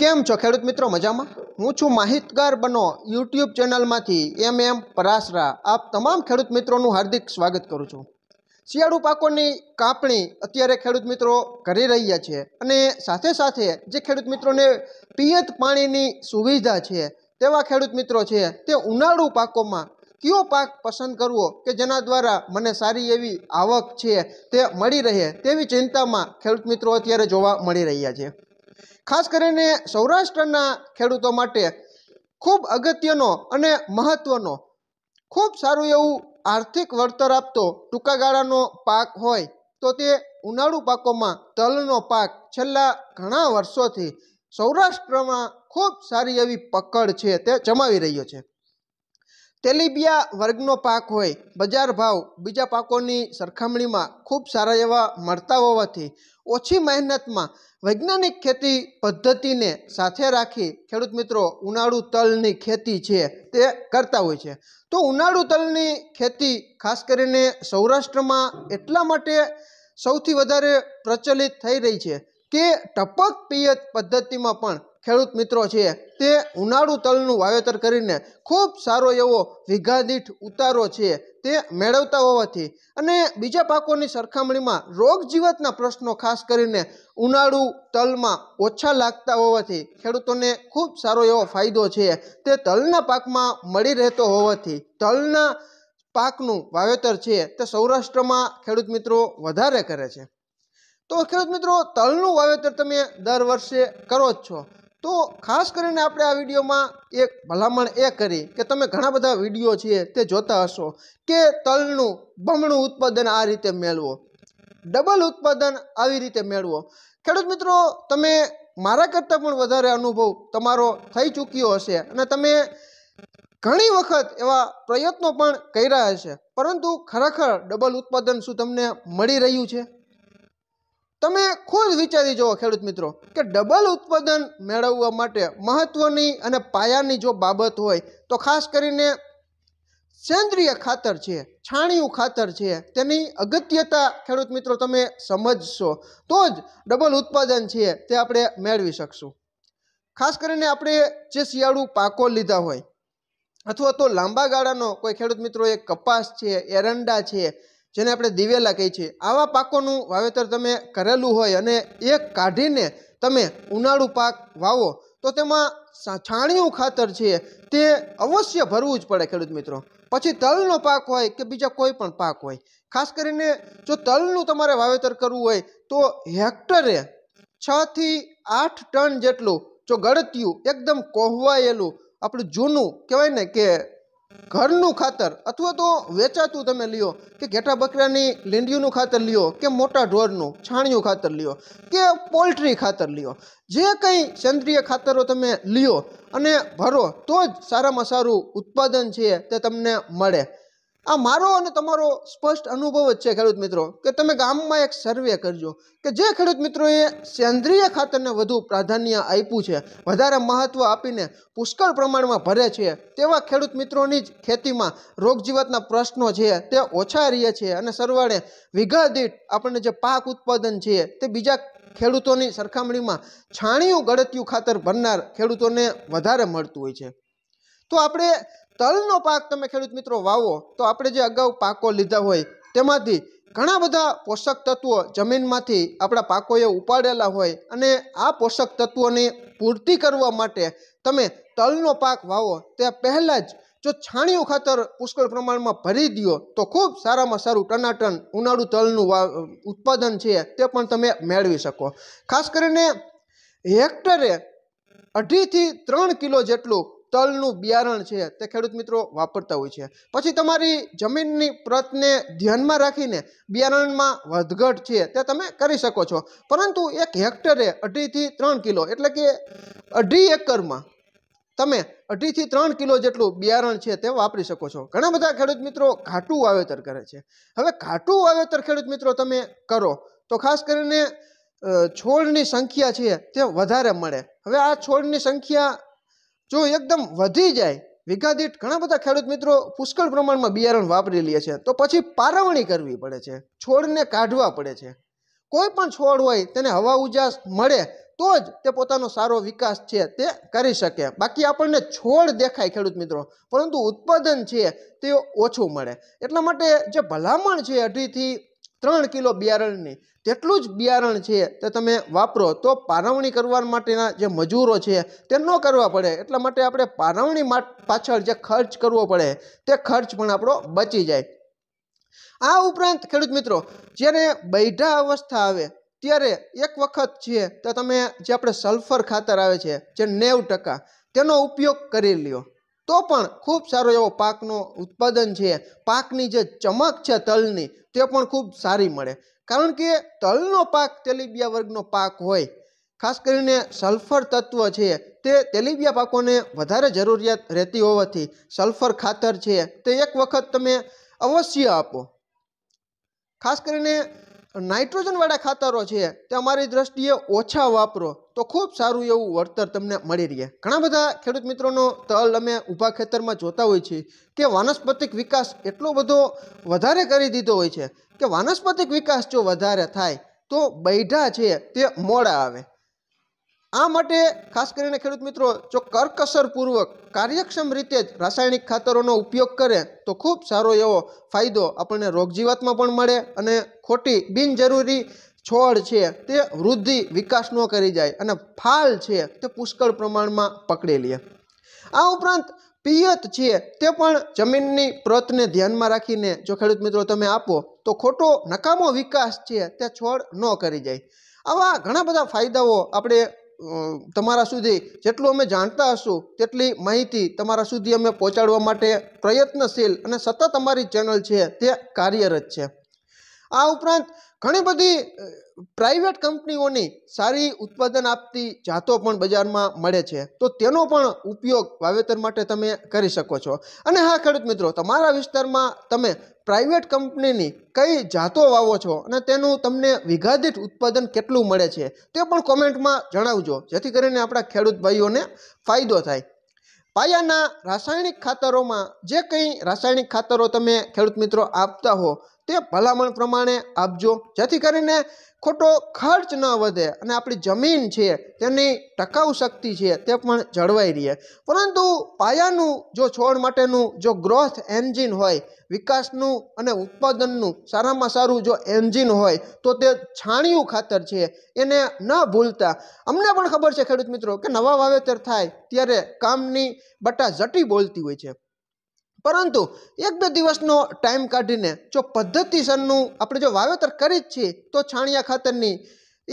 કેમ છો ખેડૂત મિત્રો મજામાં હું છું માહિતગાર બનો યુટ્યુબ ચેનલમાંથી એમ એમ પરાસરા આપ તમામ ખેડૂત મિત્રોનું હાર્દિક સ્વાગત કરું છું શિયાળુ પાકોની કાપણી અત્યારે ખેડૂત મિત્રો કરી રહ્યા છે અને સાથે સાથે જે ખેડૂત મિત્રોને પિયત પાણીની સુવિધા છે તેવા ખેડૂત મિત્રો છે તે ઉનાળુ પાકોમાં કયો પાક પસંદ કરવો કે જેના દ્વારા મને સારી એવી આવક છે તે મળી રહે તેવી ચિંતામાં ખેડૂત મિત્રો અત્યારે જોવા મળી રહ્યા છે ખાસ કરીને સૌરાષ્ટ્રના ખેડૂતો માટે ખૂબ અગત્યનો અને મહત્ત્વનો ખૂબ સારું એવું આર્થિક વળતર આપતો ટૂંકા ગાળાનો પાક હોય તો તે ઉનાળુ પાકોમાં તલનો પાક છેલ્લા ઘણા વર્ષોથી સૌરાષ્ટ્રમાં ખૂબ સારી એવી પકડ છે તે જમાવી રહ્યો છે તેલીબિયા વર્ગનો પાક હોય બજાર ભાવ બીજા પાકોની સરખામણીમાં ખૂબ સારા એવા મળતા હોવાથી ઓછી મહેનતમાં વૈજ્ઞાનિક ખેતી પદ્ધતિને સાથે રાખી ખેડૂત મિત્રો ઉનાળુ તલની ખેતી છે તે કરતા હોય છે તો ઉનાળુ તલની ખેતી ખાસ કરીને સૌરાષ્ટ્રમાં એટલા માટે સૌથી વધારે પ્રચલિત થઈ રહી છે કે ટપક પિયત પદ્ધતિમાં પણ ખેડૂત મિત્રો છે તે ઉનાળુ તલનું વાવેતર કરીને ખૂબ સારો એવો વિઘાદીઠ ઉતારો છે તે મેળવતા હોવાથી અને બીજા પાકોની સરખામણીમાં રોગ પ્રશ્નો ખાસ કરીને ઉનાળુ તલમાં ઓછા લાગતા હોવાથી ખેડૂતોને ખૂબ સારો એવો ફાયદો છે તે તલના પાકમાં મળી રહેતો હોવાથી તલના પાકનું વાવેતર છે તે સૌરાષ્ટ્રમાં ખેડૂત મિત્રો વધારે કરે છે તો ખેડૂત મિત્રો તલનું વાવેતર તમે દર વર્ષે કરો જ છો તો ખાસ કરીને આપણે આ વિડીયોમાં એક ભલામણ એ કરી કે તમે ઘણા બધા વિડીયો છે તે જોતા હશો કે તલનું બમણું ઉત્પાદન આ રીતે મેળવો ડબલ ઉત્પાદન આવી રીતે મેળવો ખેડૂત મિત્રો તમે મારા કરતાં પણ વધારે અનુભવ તમારો થઈ ચૂક્યો હશે અને તમે ઘણી વખત એવા પ્રયત્નો પણ કર્યા હશે પરંતુ ખરેખર ડબલ ઉત્પાદન શું તમને મળી રહ્યું છે તમે ખુદ વિચારી જુઓ ખેડૂત મિત્રો કે ડબલ ઉત્પાદન મેળવવા માટે મહત્ત્વની અને પાયાની જો બાબત હોય તો ખાસ કરીને સેન્દ્રિય ખાતર છે છાણિયું ખાતર છે તેની અગત્યતા ખેડૂત મિત્રો તમે સમજશો તો જ ડબલ ઉત્પાદન છે તે આપણે મેળવી શકશું ખાસ કરીને આપણે જે શિયાળુ પાકો લીધા હોય અથવા તો લાંબા ગાળાનો કોઈ ખેડૂત મિત્રો એ કપાસ છે એરંડા છે જેને આપણે દિવેલા કહીએ છીએ આવા પાકોનું વાવેતર તમે કરેલું હોય અને એ કાઢીને તમે ઉનાળુ પાક વાવો તો તેમાં છાણિયું ખાતર છે તે અવશ્ય ભરવું જ પડે ખેડૂત મિત્રો પછી તલનો પાક હોય કે બીજા કોઈ પણ પાક હોય ખાસ કરીને જો તલનું તમારે વાવેતર કરવું હોય તો હેક્ટરે છથી આઠ ટન જેટલું જો ગળત્યું એકદમ કોહવાયેલું આપણું જૂનું કહેવાય ને કે ઘરનું ખાતર અથવા તો વેચાતું તમે લ્યો કે ઘેટા બકરાની લીંડીનું ખાતર લ્યો કે મોટા ઢોરનું છાણિયું ખાતર લ્યો કે પોલ્ટ્રી ખાતર લ્યો જે કંઈ સેન્દ્રિય ખાતરો તમે લ્યો અને ભરો તો જ સારામાં સારું ઉત્પાદન છે તે તમને મળે આ મારો અને તમારો સ્પષ્ટ અનુભવ જ છે ખેડૂત મિત્રો કે તમે ગામમાં એક સર્વે કરજો કે જે ખેડૂત મિત્રોએ સેન્દ્રિય ખાતરને વધુ પ્રાધાન્ય આપ્યું છે વધારે મહત્ત્વ આપીને પુષ્કળ પ્રમાણમાં ભરે છે તેવા ખેડૂત મિત્રોની જ ખેતીમાં રોગજીવાતના પ્રશ્નો છે તે ઓછા રહે છે અને સરવાળે વિઘા આપણને જે પાક ઉત્પાદન છે તે બીજા ખેડૂતોની સરખામણીમાં છાણિયું ગળતિયું ખાતર ભરનાર ખેડૂતોને વધારે મળતું હોય છે તો આપણે તલનો પાક તમે ખેડૂત મિત્રો વાવો તો આપણે જે અગાઉ પાકો લીધા હોય તેમાંથી ઘણા બધા પોષક તત્વો જમીનમાંથી આપણા પાકોએ ઉપાડેલા હોય અને આ પોષક તત્વોની પૂર્તિ કરવા માટે તમે તલનો પાક વાવો તે પહેલાં જ જો છાણિયું ખાતર પુષ્કળ પ્રમાણમાં ભરી દો તો ખૂબ સારામાં સારું ટનાટન ઉનાળુ તલનું ઉત્પાદન છે તે પણ તમે મેળવી શકો ખાસ કરીને હેક્ટરે અઢીથી ત્રણ કિલો જેટલું તલનું બિયારણ છે તે ખેડૂત મિત્રો વાપરતા હોય છે પછી તમારી જમીનની પ્રતને ધ્યાનમાં રાખીને બિયારણમાં વધઘટ છે તે તમે કરી શકો છો પરંતુ એક હેક્ટરે અઢીથી ત્રણ કિલો એટલે કે અઢી એકરમાં તમે અઢીથી ત્રણ કિલો જેટલું બિયારણ છે તે વાપરી શકો છો ઘણા બધા ખેડૂત મિત્રો ઘાટું વાવેતર કરે છે હવે ઘાટું વાવેતર ખેડૂત મિત્રો તમે કરો તો ખાસ કરીને છોડની સંખ્યા છે તે વધારે મળે હવે આ છોડની સંખ્યા જો એકદમ વધી જાય વિઘાદીઠ ઘણા બધા ખેડૂત મિત્રો પુષ્કળ પ્રમાણમાં બિયારણ વાપરી લે છે તો પછી પારવણી કરવી પડે છે છોડને કાઢવા પડે છે કોઈ પણ છોડ હોય તેને હવા ઉજાસ મળે તો જ તે પોતાનો સારો વિકાસ છે તે કરી શકે બાકી આપણને છોડ દેખાય ખેડૂત મિત્રો પરંતુ ઉત્પાદન છે તે ઓછું મળે એટલા માટે જે ભલામણ છે અઢીથી ત્રણ કિલો બિયારણની તેટલું જ બિયારણ છે તે તમે વાપરો તો પારવણી કરવા માટેના જે મજૂરો છે તે ન કરવા પડે એટલા માટે આપણે પારવણી પાછળ જે ખર્ચ કરવો પડે તે ખર્ચ પણ આપણો બચી જાય આ ઉપરાંત ખેડૂત મિત્રો જ્યારે બૈઢા અવસ્થા આવે ત્યારે એક વખત છે તો તમે જે આપણે સલ્ફર ખાતર આવે છે જે નેવ ટકા તેનો ઉપયોગ કરી લ્યો તો પણ ખૂબ સારો એવો પાકનો ઉત્પાદન છે પાકની જે ચમક છે તલની તે પણ ખૂબ સારી મળે કારણ કે તલનો પાક તેલીબિયા વર્ગનો પાક હોય ખાસ કરીને સલ્ફર તત્વ છે તે તેલીબિયા પાકોને વધારે જરૂરિયાત રહેતી હોવાથી સલ્ફર ખાતર છે તે એક વખત તમે અવશ્ય આપો ખાસ કરીને નાઇટ્રોજનવાળા ખાતરો છે તે અમારી દ્રષ્ટિએ ઓછા વાપરો તો ખૂબ સારું એવું વળતર તમને મળી રહે ઘણા બધા ખેડૂત મિત્રોનો તલ અમે ઊભા ખેતરમાં જોતા હોય છીએ કે વાનસ્પતિક વિકાસ એટલો બધો વધારે કરી દીધો હોય છે કે વાનસ્પતિક વિકાસ જો વધારે થાય તો બૈઢા છે તે મોડા આવે આ માટે ખાસ કરીને ખેડૂત મિત્રો જો કરકસરપૂર્વક કાર્યક્ષમ રીતે જ રાસાયણિક ખાતરોનો ઉપયોગ કરે તો ખૂબ સારો એવો ફાયદો આપણને રોગજીવાતમાં પણ મળે અને ખોટી બિનજરૂરી છોડ છે તે વૃદ્ધિ વિકાસ ન કરી જાય અને ફાલ છે તે પુષ્કળ પ્રમાણમાં પકડી લે આ ઉપરાંત પિયત છે તે પણ જમીનની પ્રતને ધ્યાનમાં રાખીને જો ખેડૂત મિત્રો તમે આપો તો ખોટો નકામો વિકાસ છે તે છોડ ન કરી જાય આવા ઘણા બધા ફાયદાઓ આપણે તમારા સુધી જેટલું અમે જાણતા હશું તેટલી માહિતી તમારા સુધી અમે પહોંચાડવા માટે પ્રયત્નશીલ અને સતત અમારી ચેનલ છે તે કાર્યરત છે આ ઉપરાંત ઘણી બધી પ્રાઇવેટ કંપનીઓની સારી ઉત્પાદન આપતી જાતો પણ બજારમાં મળે છે તો તેનો પણ ઉપયોગ વાવેતર માટે તમે કરી શકો છો અને હા ખેડૂત મિત્રો તમારા વિસ્તારમાં તમે પ્રાઇવેટ કંપનીની કઈ જાતો વાવો છો અને તેનું તમને વિઘાદિત ઉત્પાદન કેટલું મળે છે તે પણ કોમેન્ટમાં જણાવજો જેથી કરીને આપણા ખેડૂત ભાઈઓને ફાયદો થાય પાયાના રાસાયણિક ખાતરોમાં જે કંઈ રાસાયણિક ખાતરો તમે ખેડૂત મિત્રો આપતા હો તે ભલામણ પ્રમાણે આપજો જેથી કરીને ખોટો ખર્ચ ન વધે અને આપણી જમીન છે તેની ટકાઉ શક્તિ છે તે પણ જળવાઈ રહે પરંતુ પાયાનું જો છોડ માટેનું જો ગ્રોથ એન્જિન હોય વિકાસનું અને ઉત્પાદનનું સારામાં સારું જો એન્જિન હોય તો તે છાણિયું ખાતર છે એને ન ભૂલતા અમને પણ ખબર છે ખેડૂત મિત્રો કે નવા વાવેતર થાય ત્યારે કામની બટા જટી બોલતી હોય છે પરંતુ એક બે દિવસનો ટાઈમ કાઢીને જો પદ્ધતિસરનું આપણે જો વાવેતર કરી જ છીએ તો છાણિયા ખાતરની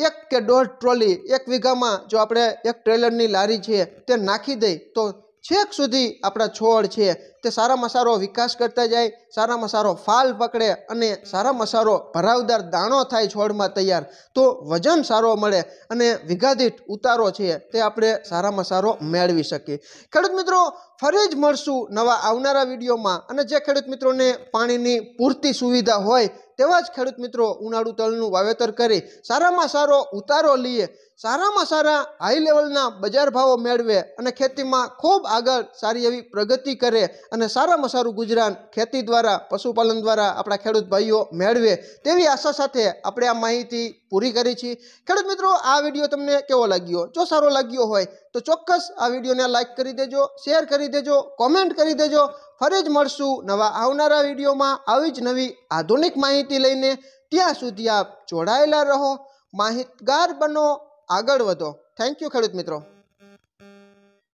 એક કે દોઢ ટ્રોલી એક વીઘામાં જો આપણે એક ટ્રેલરની લારી છે તે નાખી દઈ તો છેક સુધી આપણા છોડ છે તે સારામાં સારો વિકાસ કરતા જાય સારામાં સારો ફાલ પકડે અને સારામાં સારો ભરાવદાર દાણો થાય છોડમાં તૈયાર તો વજન સારો મળે અને વિઘાદિત ઉતારો છે તે આપણે સારામાં સારો મેળવી શકીએ ખેડૂત મિત્રો ફરી જ મળશું નવા આવનારા વિડીયોમાં અને જે ખેડૂત મિત્રોને પાણીની પૂરતી સુવિધા હોય તેવા જ ખેડૂત મિત્રો ઉનાળુ તલનું વાવેતર કરી સારામાં સારો ઉતારો લઈએ સારામાં સારા હાઈ લેવલના બજાર ભાવો મેળવે અને ખેતીમાં ખૂબ આગળ સારી એવી પ્રગતિ કરે અને સારામાં સારું ગુજરાન ખેતી દ્વારા પશુપાલન દ્વારા આપણા ખેડૂત ભાઈઓ મેળવે તેવી આશા સાથે આપણે આ માહિતી પૂરી કરી છીએ ખેડૂત મિત્રો આ વિડીયો તમને કેવો લાગ્યો જો સારો લાગ્યો હોય તો ચોક્કસ આ વિડીયોને લાઇક કરી દેજો શેર કરી દેજો કોમેન્ટ કરી દેજો ફરી જ મળશું નવા આવનારા વિડીયોમાં આવી જ નવી આધુનિક માહિતી લઈને ત્યાં સુધી આપ જોડાયેલા રહો માહિતગાર બનો આગળ વધો થેન્ક યુ ખેડૂત મિત્રો